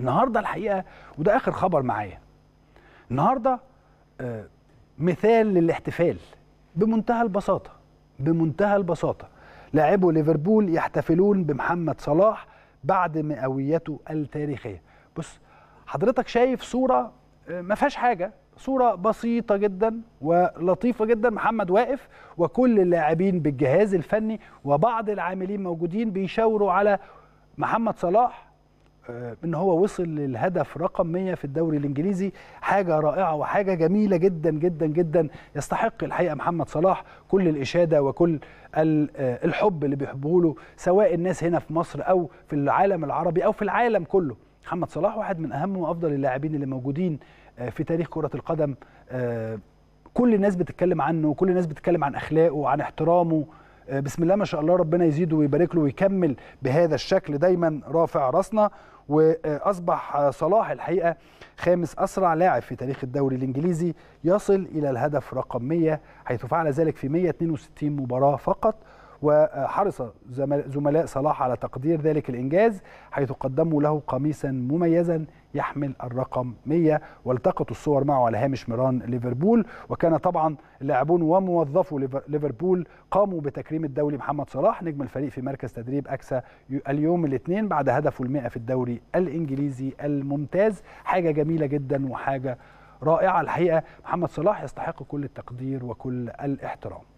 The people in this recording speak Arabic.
النهارده الحقيقه وده اخر خبر معايا النهارده آه، مثال للاحتفال بمنتهى البساطه بمنتهى البساطه لاعبو ليفربول يحتفلون بمحمد صلاح بعد مئويته التاريخيه بص حضرتك شايف صوره آه، ما فيهاش حاجه صوره بسيطه جدا ولطيفه جدا محمد واقف وكل اللاعبين بالجهاز الفني وبعض العاملين موجودين بيشاوروا على محمد صلاح آه، ان هو وصل للهدف رقم 100 في الدوري الانجليزي حاجه رائعه وحاجه جميله جدا جدا جدا يستحق الحقيقه محمد صلاح كل الاشاده وكل آه، الحب اللي بيحبوه له سواء الناس هنا في مصر او في العالم العربي او في العالم كله محمد صلاح واحد من اهم وافضل اللاعبين اللي موجودين آه، في تاريخ كره القدم كل الناس بتتكلم عنه وكل الناس بتتكلم عن اخلاقه وعن احترامه بسم الله ما شاء الله ربنا يزيده ويبارك له ويكمل بهذا الشكل دايما رافع راسنا واصبح صلاح الحقيقه خامس اسرع لاعب في تاريخ الدوري الانجليزي يصل الى الهدف رقم 100 حيث فعل ذلك في 162 مباراه فقط وحرص زملاء صلاح على تقدير ذلك الانجاز حيث قدموا له قميصا مميزا يحمل الرقم 100 والتقطوا الصور معه على هامش ميران ليفربول وكان طبعا اللاعبون وموظفو ليفربول قاموا بتكريم الدولي محمد صلاح نجم الفريق في مركز تدريب أكسا اليوم الاثنين بعد هدفه المئة في الدوري الإنجليزي الممتاز حاجة جميلة جدا وحاجة رائعة الحقيقة محمد صلاح يستحق كل التقدير وكل الاحترام